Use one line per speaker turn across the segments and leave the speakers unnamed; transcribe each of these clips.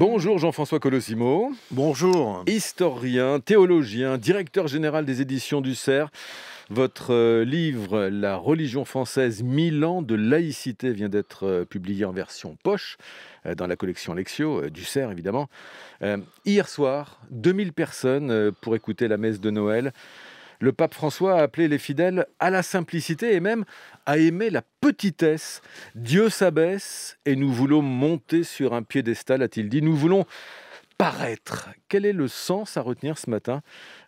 Bonjour Jean-François Colosimo. Bonjour. Historien, théologien, directeur général des éditions du CERF. Votre euh, livre La religion française, mille ans de laïcité, vient d'être euh, publié en version poche euh, dans la collection Lexio, du CERF évidemment. Hier soir, 2000 personnes pour écouter la messe de Noël. Le pape François a appelé les fidèles à la simplicité et même à aimer la petitesse. Dieu s'abaisse et nous voulons monter sur un piédestal, a-t-il dit. Nous voulons paraître. Quel est le sens à retenir ce matin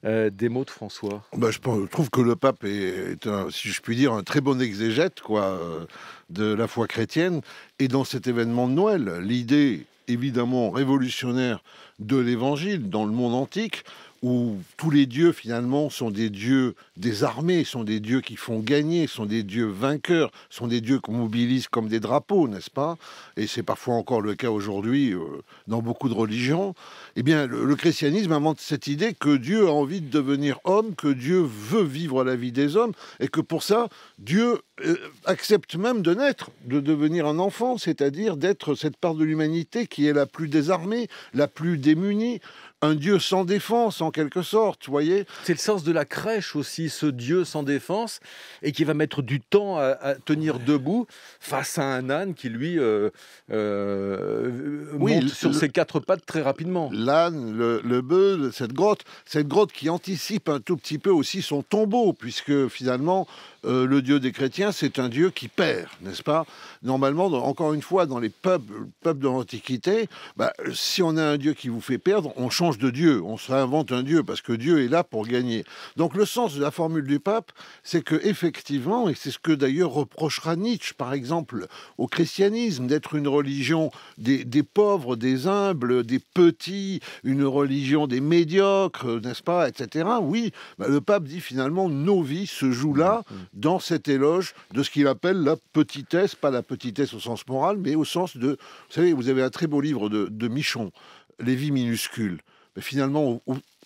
euh, des mots de François
bah, je, trouve que le pape est, si je puis dire, un très bon exégète quoi, euh, de la foi chrétienne. Et dans cet événement de Noël, l'idée évidemment révolutionnaire de l'évangile dans le monde antique, où tous les dieux finalement sont des dieux désarmés, sont des dieux qui font gagner, sont des dieux vainqueurs, sont des dieux qu'on mobilise comme des drapeaux, n'est-ce pas Et c'est parfois encore le cas aujourd'hui euh, dans beaucoup de religions. Eh bien, le, christianisme invente cette idée que Dieu a envie de devenir homme, que Dieu veut vivre la vie des hommes, et que pour ça, Dieu euh, accepte même de naître, de devenir un enfant, c'est-à-dire d'être cette part de l'humanité qui est la plus désarmée,
la plus démunie, un Dieu sans défense, en quelque sorte, vous voyez. C'est le sens de la crèche aussi, ce Dieu sans défense, et qui va mettre du temps à, tenir debout face à un âne qui, lui, euh, euh, oui, monte sur ses quatre pattes très rapidement. L'âne, le, le bœuf, cette grotte, cette grotte qui anticipe un tout
petit peu aussi son tombeau, puisque finalement, euh, le Dieu des chrétiens, c'est un Dieu qui perd, n'est-ce pas Normalement, encore une fois, dans les peuples, de l'Antiquité, bah, si on a un Dieu qui vous fait perdre, on change de Dieu, on se réinvente un Dieu, parce que Dieu est là pour gagner. Donc le sens de la formule du pape, c'est que effectivement, et c'est ce que d'ailleurs reprochera Nietzsche, par exemple, au christianisme, d'être une religion des, pauvres, des humbles, des petits, une religion des médiocres, n'est-ce pas, etc. Oui, bah, le pape dit finalement nos vies se jouent là, mm, mm dans cet éloge de ce qu'il appelle la petitesse, pas la petitesse au sens moral, mais au sens de... Vous savez, vous avez un très beau livre de, Michon, Les vies minuscules. Mais finalement,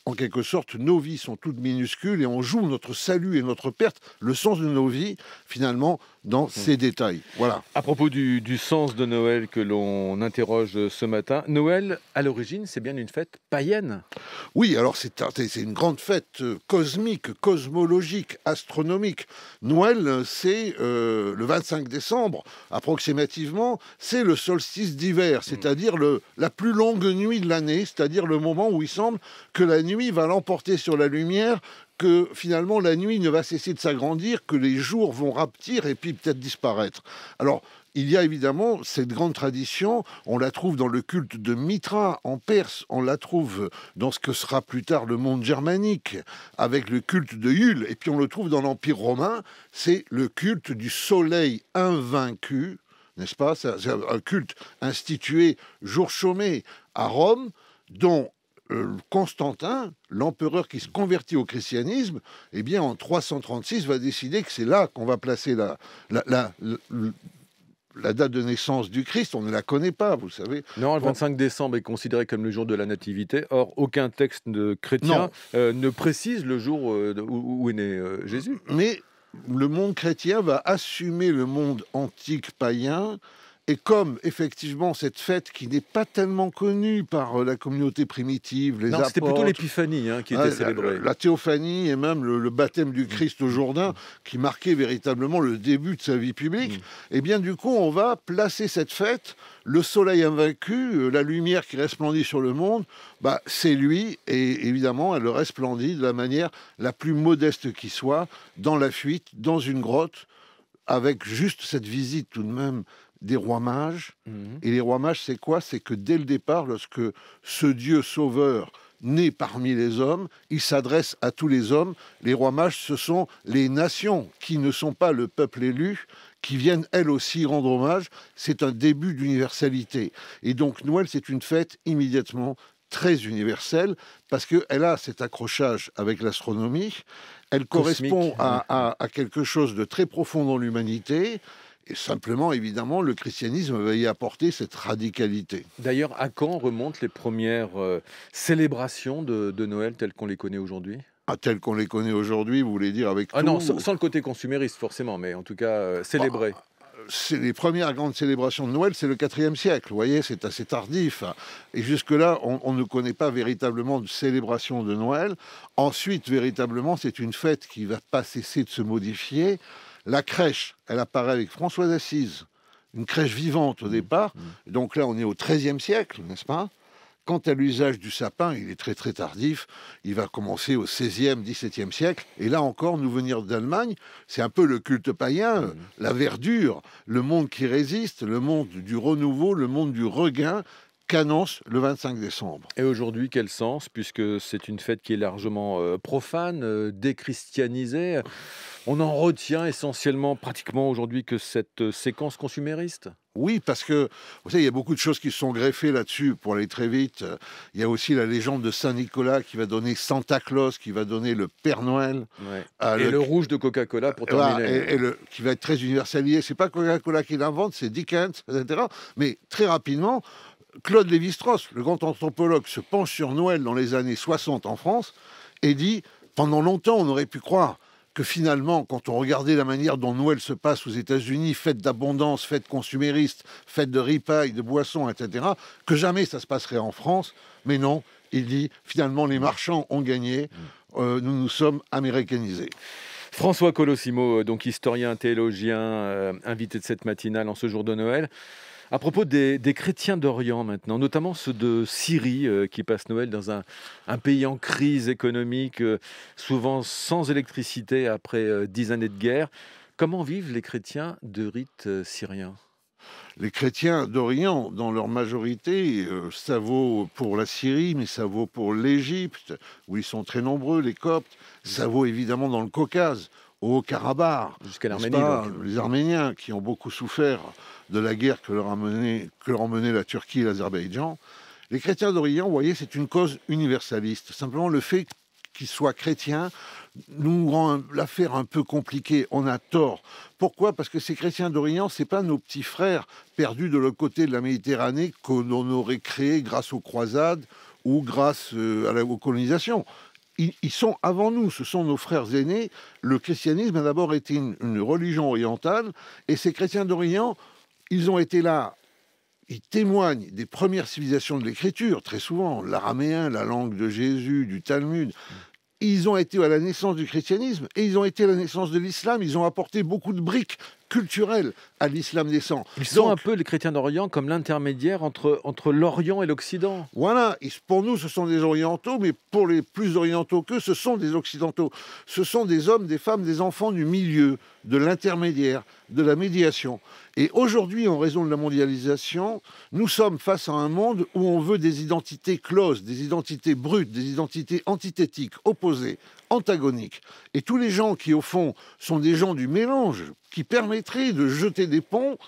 en quelque sorte, nos vies sont toutes minuscules et on joue notre salut et notre perte, le sens de nos vies, finalement, dans hmm. ces détails.
Voilà. À propos du, sens de Noël que l'on interroge ce matin, Noël, à l'origine, c'est bien une fête païenne. Oui, alors c'est une grande fête euh,
cosmique, cosmologique, astronomique. Noël, c'est euh, le 25 décembre, approximativement, c'est le solstice d'hiver, hmm. c'est-à-dire la plus longue nuit de l'année, c'est-à-dire le moment où il semble que la nuit va l'emporter sur la lumière que finalement la nuit ne va cesser de s'agrandir, que les jours vont rapetir et puis peut-être disparaître. Alors, il y a évidemment cette grande tradition, on la trouve dans le culte de Mitra en Perse, on la trouve dans ce que sera plus tard le monde germanique, avec le culte de Yule, et puis on le trouve dans l'Empire romain, c'est le culte du soleil invaincu, n'est-ce pas C'est un culte institué jour chômé à Rome, dont euh, Constantin, l'empereur qui se convertit au christianisme, eh bien en 336 va décider que c'est là qu'on va placer la,
date de naissance du Christ. On ne la connaît pas, vous savez. Non, le 25 décembre est considéré comme le jour de la nativité. Or, aucun texte chrétien euh, ne précise le jour euh, où, est né Jésus.
Mais le monde chrétien va assumer le monde antique païen et comme effectivement cette fête qui n'est pas tellement connue par euh, la communauté primitive, les non, c'était plutôt l'épiphanie
hein, qui euh, était célébrée. La,
théophanie et même le, baptême du Christ au Jourdain, qui marquait véritablement le début de sa vie publique. Mm. Eh bien du coup, on va placer cette fête, le soleil invaincu, euh, la lumière qui resplendit sur le monde, bah, c'est lui, et évidemment, elle resplendit de la manière la plus modeste qui soit, dans la fuite, dans une grotte, avec juste cette visite tout de même des rois mages. Mhm. Et les rois mages, c'est quoi C'est que dès le départ, lorsque ce Dieu sauveur naît parmi les hommes, il s'adresse à tous les hommes. Les rois mages, ce sont les nations qui ne sont pas le peuple élu, qui viennent elles aussi rendre hommage. C'est un début d'universalité. Et donc Noël, c'est une fête immédiatement très universelle parce qu'elle a cet accrochage avec l'astronomie. Elle correspond à quelque chose de très profond dans l'humanité. Et
simplement, évidemment, le christianisme va y apporter cette radicalité. D'ailleurs, à quand remontent les premières euh, célébrations de, Noël telles qu'on les connaît aujourd'hui ah, telles qu'on les connaît aujourd'hui, vous voulez dire avec ah non, sans, le côté consumériste forcément, mais en tout cas euh, célébrer. Ah,
euh, c'est les premières grandes célébrations de Noël, c'est le IVe siècle, vous voyez, c'est assez tardif. Et jusque-là, on, ne connaît pas véritablement de célébration de Noël. Ensuite, véritablement, c'est une fête qui ne va pas cesser de se modifier. La crèche, elle apparaît avec François d'Assise, une crèche vivante au mmh. départ. Mmh. Donc là, on est au XIIIe siècle, n'est-ce pas Quant à l'usage du sapin, il est très très tardif. Il va commencer au XVIe, XVIIe siècle. Et là encore, nous venir d'Allemagne, c'est un peu le culte païen, mmh. la verdure,
le monde qui résiste, le monde du renouveau, le monde du regain qu'annonce le 25 décembre. Et aujourd'hui, quel sens, puisque c'est une fête qui est largement euh, profane, euh, déchristianisée On en retient essentiellement, pratiquement aujourd'hui, que cette euh, séquence consumériste oui, parce que, vous savez, il y a beaucoup de choses qui sont greffées là-dessus, pour aller très
vite. Il y a aussi la légende de Saint-Nicolas qui va donner Santa Claus, qui va donner le
Père Noël. et le... rouge de Coca-Cola pour terminer. et,
qui va être très universalisé. C'est pas Coca-Cola qui l'invente, c'est Dickens, etc. Mais très rapidement, Claude Lévi-Strauss, le grand anthropologue, se penche sur Noël dans les années 60 en France et dit Pendant longtemps, on aurait pu croire que finalement, quand on regardait la manière dont Noël se passe aux États-Unis, fête d'abondance, fête consumériste, fête de ripaille, de boissons, etc., que jamais ça se passerait en
France. Mais non, il dit Finalement, les marchands ont gagné, euh, nous nous sommes américanisés. François Colosimo, euh, donc historien, théologien, euh, invité de cette matinale en ce jour de Noël. À propos des, chrétiens d'Orient maintenant, notamment ceux de Syrie euh, qui passent Noël dans un, pays en crise économique, euh, souvent sans électricité après euh, dix années de guerre, comment vivent les chrétiens de rite syrien les chrétiens d'Orient, dans leur majorité, ça vaut
pour la Syrie, mais ça vaut pour l'Égypte, où ils sont très nombreux, les Coptes, ça vaut évidemment dans le Caucase, au Karabakh, jusqu'à l'Arménie. Les Arméniens qui ont beaucoup souffert de la guerre que leur, mené, que ont menée la Turquie et l'Azerbaïdjan. Les chrétiens d'Orient, vous voyez, c'est une cause universaliste. Simplement, le fait qu'ils soient chrétiens nous rend l'affaire un peu compliquée. On a tort. Pourquoi Parce que ces chrétiens d'Orient, c'est pas nos petits frères perdus de l'autre côté de la Méditerranée l'on aurait créés grâce aux croisades ou grâce euh, à la, aux colonisations ils, sont avant nous, ce sont nos frères aînés. Le christianisme a d'abord été une, religion orientale, et ces chrétiens d'Orient, ils ont été là ils témoignent des premières civilisations de l'écriture, très souvent, l'araméen, la langue de Jésus, du Talmud. Ils ont été à la naissance du christianisme et ils ont été à la naissance de l'islam. Ils ont apporté beaucoup de briques culturel à l'islam naissant.
Ils sont un peu les chrétiens d'Orient comme l'intermédiaire entre, entre l'Orient et l'Occident.
Voilà, pour nous ce sont des orientaux, mais pour les plus orientaux que ce sont des occidentaux. Ce sont des hommes, des femmes, des enfants du milieu, de l'intermédiaire, de la médiation. Et aujourd'hui, en raison de la mondialisation, nous sommes face à un monde où on veut des identités closes, des identités brutes, des identités antithétiques, opposées, antagoniques. Et tous les gens qui, au fond, sont des gens du mélange, qui permettrait de jeter des ponts,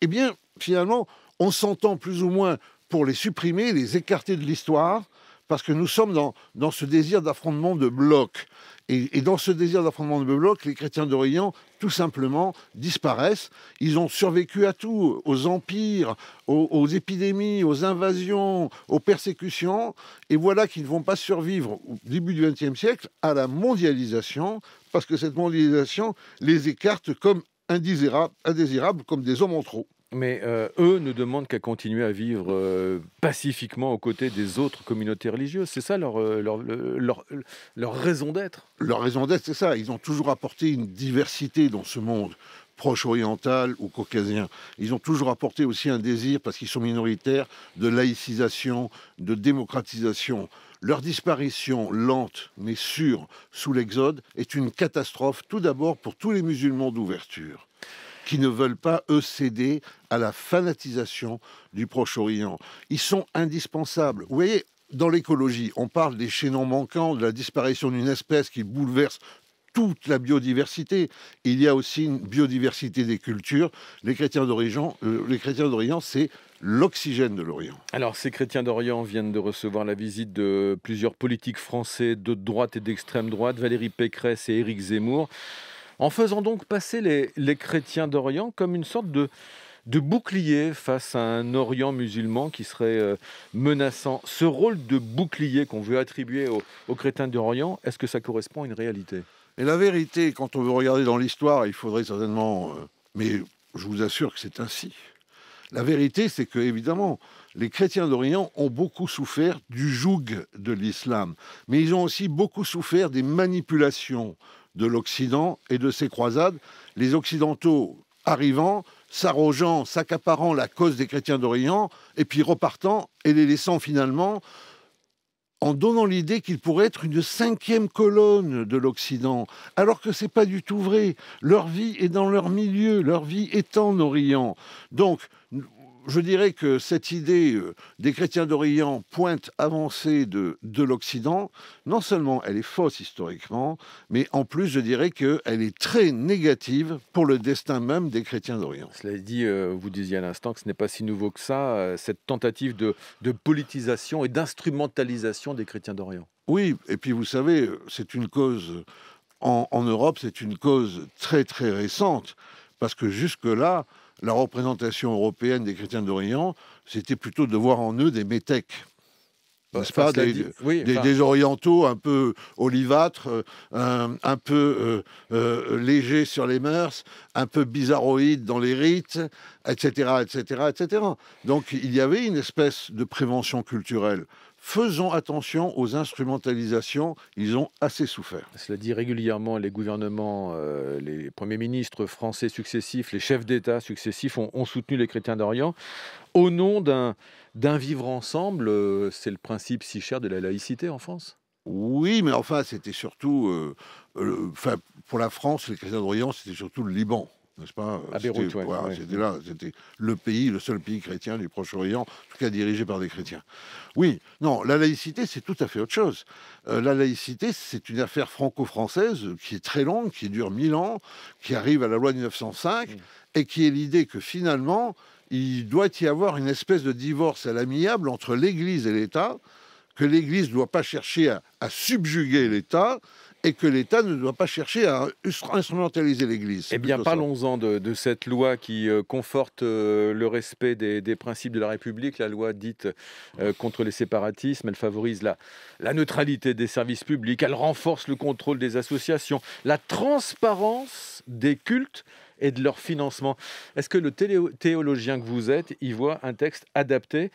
eh bien, finalement, on s'entend plus ou moins pour les supprimer, les écarter de l'histoire, parce que nous sommes dans, dans ce désir d'affrontement de blocs. Et, dans ce désir d'affrontement de blocs, les chrétiens d'Orient, tout simplement, disparaissent. Ils ont survécu à tout, aux empires, aux, aux épidémies, aux invasions, aux persécutions. Et voilà qu'ils ne vont pas survivre au début du XXe siècle à la mondialisation, parce que cette mondialisation les écarte comme indésirables, comme
des hommes en trop. Mais euh, eux ne demandent qu'à continuer à vivre euh, pacifiquement aux côtés des autres communautés religieuses. C'est ça leur, euh, leur, leur, leur raison d'être. Leur raison
d'être, c'est ça. Ils ont toujours apporté une diversité dans ce monde proche oriental ou caucasien. Ils ont toujours apporté aussi un désir, parce qu'ils sont minoritaires, de laïcisation, de démocratisation. Leur disparition lente mais sûre sous l'Exode est une catastrophe tout d'abord pour tous les musulmans d'ouverture qui ne veulent pas, eux, céder à la fanatisation du Proche-Orient. Ils sont indispensables. Vous voyez, dans l'écologie, on parle des chaînons manquants, de la disparition d'une espèce qui bouleverse toute la biodiversité. Il y a aussi une biodiversité des cultures. Les
chrétiens d'Orient, euh, les chrétiens d'Orient, c'est l'oxygène de l'Orient. Alors, ces chrétiens d'Orient viennent de recevoir la visite de plusieurs politiques français de droite et d'extrême droite, Valérie Pécresse et Éric Zemmour, en faisant donc passer les, chrétiens d'Orient comme une sorte de, bouclier face à un Orient musulman qui serait euh, menaçant. Ce rôle de bouclier qu'on veut attribuer aux chrétiens d'Orient, est-ce que ça correspond à une réalité
et la vérité, quand on veut regarder dans l'histoire, il faudrait certainement. Euh, mais je vous assure que c'est ainsi. La vérité, c'est que, évidemment, les chrétiens d'Orient ont beaucoup souffert du joug de l'islam, mais ils ont aussi beaucoup souffert des manipulations de l'Occident et de ses croisades. Les Occidentaux arrivant, s'arrogeant, s'accaparant la cause des chrétiens d'Orient, et puis repartant et les laissant finalement en donnant l'idée qu'il pourrait être une cinquième colonne de l'Occident, alors que ce n'est pas du tout vrai. Leur vie est dans leur milieu, leur vie est en Orient. Donc, je dirais que cette idée euh, des chrétiens d'Orient, pointe avancée de, l'Occident, non seulement elle est fausse historiquement, mais
en plus, je dirais qu'elle est très négative pour le destin même des chrétiens d'Orient. Cela dit, euh, vous disiez à l'instant que ce n'est pas si nouveau que ça, euh, cette tentative de, politisation et d'instrumentalisation des chrétiens d'Orient. Oui, et puis vous savez, c'est une
cause, en Europe, c'est une cause très très récente, parce que jusque-là, la représentation européenne des chrétiens d'Orient, c'était plutôt de voir en eux des métèques. Bah, n'est-ce des, orientaux un peu olivâtres, euh, un, peu euh, euh, légers sur les mœurs, un peu bizarroïdes dans les rites, etc., etc., etc. Donc il y avait une espèce de prévention culturelle
faisons attention aux instrumentalisations, ils ont assez souffert. Cela dit régulièrement, les gouvernements, euh, les premiers ministres français successifs, les chefs d'État successifs ont, soutenu les chrétiens d'Orient au nom d'un vivre ensemble. Euh, c'est le principe si cher de la laïcité en France. Oui, mais enfin, c'était surtout,
euh, enfin, pour la France, les chrétiens d'Orient, c'était surtout le Liban n'est-ce pas euh, C'était là, c'était le pays, le seul pays chrétien du Proche-Orient, en tout cas dirigé par des chrétiens. Oui, non, la laïcité, c'est tout à fait autre chose. Euh, la laïcité, c'est une affaire franco-française qui est très longue, qui dure mille ans, qui arrive à la loi de 1905, et qui est l'idée que finalement, il doit y avoir une espèce de divorce à l'amiable entre l'Église et l'État, que l'Église ne doit pas chercher à subjuguer l'État, et que l'État ne doit pas chercher à instrumentaliser l'Église. Eh bien,
parlons-en de, cette loi qui euh, conforte euh, le respect des, principes de la République, la loi dite euh, contre les séparatismes. Elle favorise la, la neutralité des services publics, elle renforce le contrôle des associations, la transparence des cultes et de leur financement. Est-ce que le théologien que vous êtes y voit un texte adapté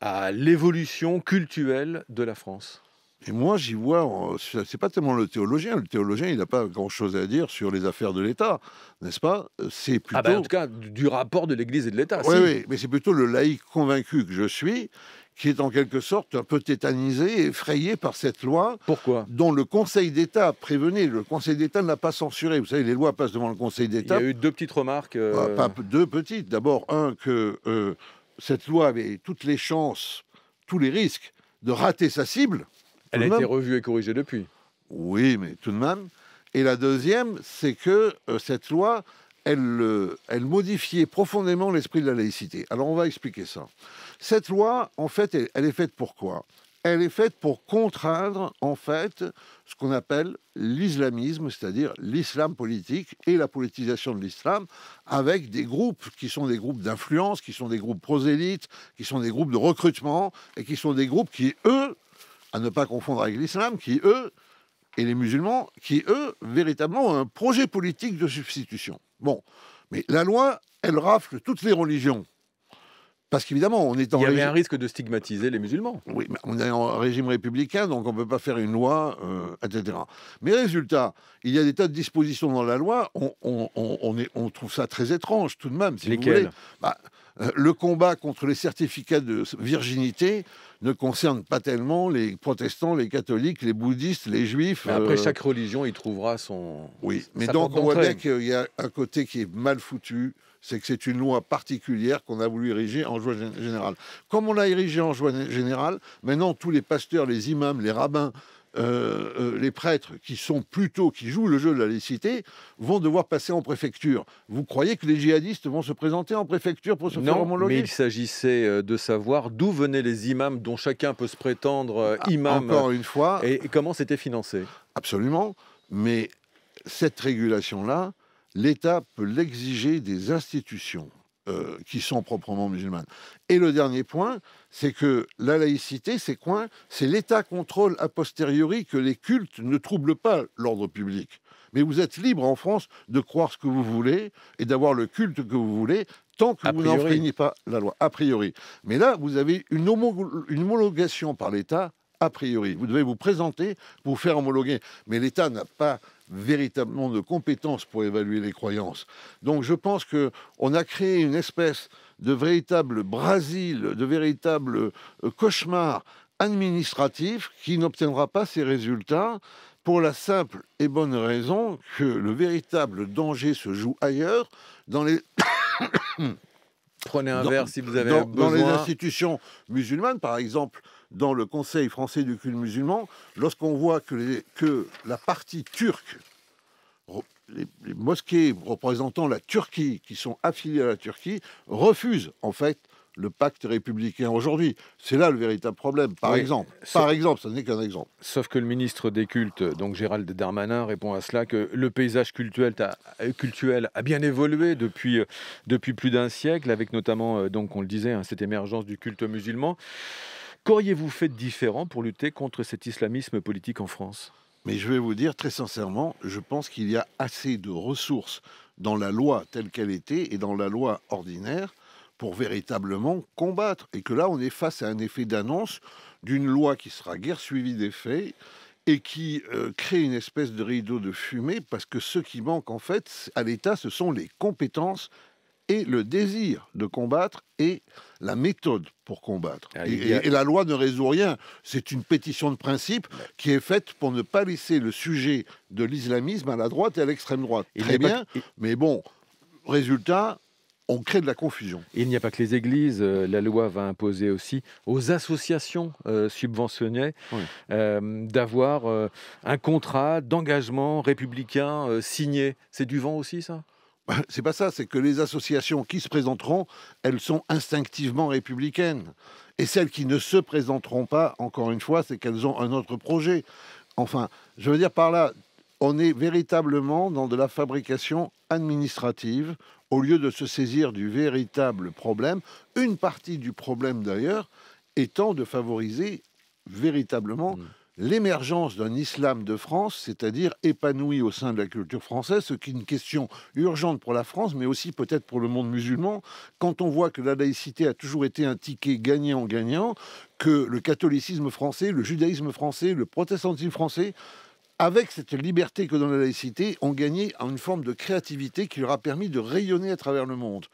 à l'évolution culturelle de la France
et moi, j'y vois, c'est pas tellement le théologien. Le théologien, il n'a pas grand-chose à dire sur les affaires de l'État, n'est-ce pas euh, C'est ah ben, plutôt. Ah en tout
cas, du rapport de l'Église et de l'État. Oui, oui,
mais c'est plutôt le laïc convaincu que je suis qui est en quelque sorte un peu tétanisé, effrayé par cette loi. Pourquoi Dont le Conseil d'État prévenait. Le Conseil d'État n'a pas censuré. Vous savez, les lois passent devant le Conseil d'État. Il y a eu
deux petites remarques. Euh, ah,
deux petites. D'abord, un, que euh, cette loi avait toutes les chances, tous les risques de rater sa cible. Elle a été revue et corrigée depuis. Oui, mais tout de même. Et la deuxième, c'est que euh, cette loi, elle, euh, elle modifiait profondément l'esprit de la laïcité. Alors on va expliquer ça. Cette loi, en fait, elle, elle est faite pour quoi Elle est faite pour contraindre, en fait, ce qu'on appelle l'islamisme, c'est-à-dire l'islam politique et la politisation de l'islam, avec des groupes qui sont des groupes d'influence, qui sont des groupes prosélytes, qui sont des groupes de recrutement, et qui sont des groupes qui, eux, à ne pas confondre avec l'islam, qui, eux, et les musulmans, qui, eux, véritablement ont un projet politique de substitution. Bon, mais la loi, elle rafle toutes les religions. Parce qu'évidemment, on est en. Il y avait un
risque de stigmatiser les musulmans.
Oui, mais on est en régime républicain, donc on ne peut pas faire une loi, euh, etc. Mais résultat, il y a des tas de dispositions dans la loi, on, est, on trouve ça très étrange tout de même. Si Lesquelles vous voulez. Bah, euh, le combat contre les certificats de virginité ne concerne pas tellement les protestants, les catholiques, les bouddhistes, les juifs. après, euh, chaque religion y
trouvera son. Oui, mais donc on voit bien
qu'il y a un côté qui est mal foutu c'est que c'est une loi particulière qu'on a voulu ériger en joie générale. Comme on l'a érigé en joie générale, maintenant tous les pasteurs, les imams, les rabbins, euh, euh, les prêtres qui sont plutôt, qui jouent le jeu de la laïcité, vont devoir passer en préfecture. Vous croyez que les djihadistes vont se présenter en préfecture pour se faire homologuer Non, mais il
s'agissait euh, de savoir d'où venaient les imams dont chacun peut se prétendre ah, imam. Encore une fois. Et comment c'était financé Absolument.
Mais cette régulation-là, l'État peut l'exiger des institutions. Euh, qui sont proprement musulmanes. Et le dernier point, c'est que la laïcité, c'est quoi C'est l'État contrôle a posteriori que les cultes ne troublent pas l'ordre public. Mais vous êtes libre en France de croire ce que vous voulez et d'avoir le culte que vous voulez tant que vous n'enfreignez pas la loi, a priori. Mais là, vous avez une, une homologation par l'État, a priori. Vous devez vous présenter, vous faire homologuer. Mais l'État n'a pas véritablement de compétences pour évaluer les croyances. Donc je pense qu'on a créé une espèce de véritable Brésil, de véritable euh, cauchemar administratif qui n'obtiendra pas ses résultats pour la simple et bonne raison que le véritable danger se joue ailleurs, dans les...
Prenez un verre si vous avez besoin. Dans les
institutions musulmanes, par exemple, dans le Conseil français du culte musulman, lorsqu'on voit que, que, la partie turque, les, mosquées représentant la Turquie, qui sont affiliées à la Turquie, refusent en fait le pacte républicain aujourd'hui. C'est là le véritable problème, par exemple. Par
exemple, ce n'est qu'un exemple. Sauf que le ministre des Cultes, donc Gérald Darmanin, répond à cela que le paysage cultuel a, a bien évolué depuis, euh, depuis plus d'un siècle, avec notamment, euh, donc on le disait, hein, cette émergence du culte musulman. Qu'auriez-vous fait de différent pour lutter contre cet islamisme politique en France mais je vais vous dire très sincèrement,
je pense qu'il y a assez de ressources dans la loi telle qu'elle était et dans la loi ordinaire pour véritablement combattre. Et que là, on est face à un effet d'annonce d'une loi qui sera guère suivie des faits et qui euh, crée une espèce de rideau de fumée parce que ce qui manque en fait à l'État, ce sont les compétences et le désir de combattre et la méthode pour combattre. Ah, et, la loi ne résout rien. C'est une pétition de principe qui est faite pour ne pas laisser le sujet de l'islamisme
à la droite et à l'extrême droite. Très bien, mais bon, résultat, on crée de la confusion. il n'y a pas que les églises, euh, la loi va imposer aussi aux associations euh, subventionnées euh, d'avoir un contrat d'engagement républicain signé. C'est du vent aussi ça bah, c'est pas ça, c'est que les associations qui se
présenteront, elles sont instinctivement républicaines. Et celles qui ne se présenteront pas, encore une fois, c'est qu'elles ont un autre projet. Enfin, je veux dire par là, on est véritablement dans de la fabrication administrative au lieu de se saisir du véritable problème. Une partie du problème d'ailleurs étant de favoriser véritablement mm l'émergence d'un islam de France, c'est-à-dire épanoui au sein de la culture française, ce qui est une question urgente pour la France, mais aussi peut-être pour le monde musulman, quand on voit que la laïcité a toujours été un ticket gagnant-gagnant, que le catholicisme français, le judaïsme français, le protestantisme français avec cette liberté que donne la laïcité, ont gagné une forme de créativité qui leur a permis de rayonner à travers le monde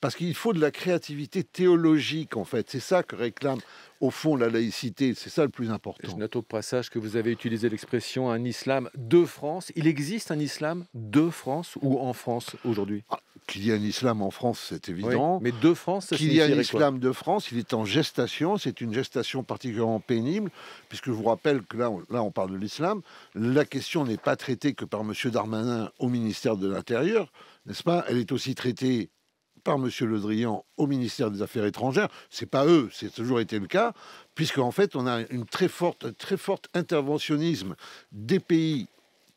parce qu'il faut de la créativité théologique, en fait. C'est ça que réclame, au fond, la laïcité.
C'est ça le plus important. Je note au passage que vous avez utilisé l'expression un islam de France. Il existe un islam de France ou en France aujourd'hui ah, Qu'il y ait un islam en France, c'est évident. mais de
France, ça Qu'il y a un islam de France, il est en gestation. C'est une gestation particulièrement pénible, puisque je vous rappelle que là, là, on parle de l'islam. La question n'est pas traitée que par M. Darmanin au ministère de l'Intérieur, n'est-ce pas Elle est aussi traitée par M. Le Drian au ministère des Affaires étrangères. C'est pas eux, c'est toujours été le cas, puisque en fait, on a une très forte, très forte interventionnisme des pays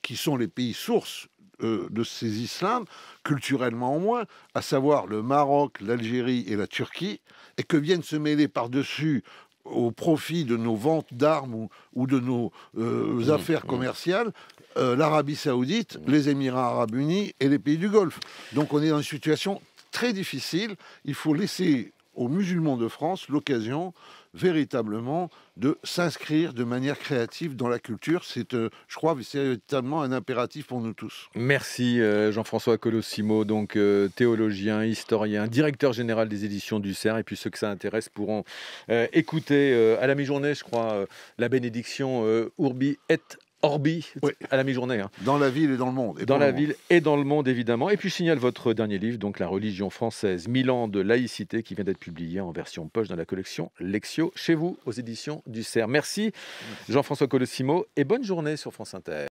qui sont les pays sources euh, de ces islams, culturellement au moins, à savoir le Maroc, l'Algérie et la Turquie, et que viennent se mêler par-dessus au profit de nos ventes d'armes ou, de nos euh, mmh, affaires mmh. commerciales, euh, l'Arabie saoudite, mmh. les Émirats arabes unis et les pays du Golfe. Donc on est dans une situation très difficile. Il faut laisser aux musulmans de France l'occasion véritablement de s'inscrire de manière créative dans la culture. C'est, euh, je crois, véritablement un impératif pour nous tous.
Merci euh, Jean-François Colossimo, donc euh, théologien, historien, directeur général des éditions du CERF. Et puis ceux que ça intéresse pourront écouter à la mi-journée, je crois, la bénédiction Urbi et Orbi à la mi-journée. Hein. Dans la ville et dans le monde. Et dans la ville et dans le monde, évidemment. Et puis je signale votre dernier livre, donc La religion française, Milan de laïcité, qui vient d'être publié en version poche dans la collection Lexio, chez vous, aux éditions du CERF. Merci, Jean-François Colossimo, et bonne journée sur France Inter.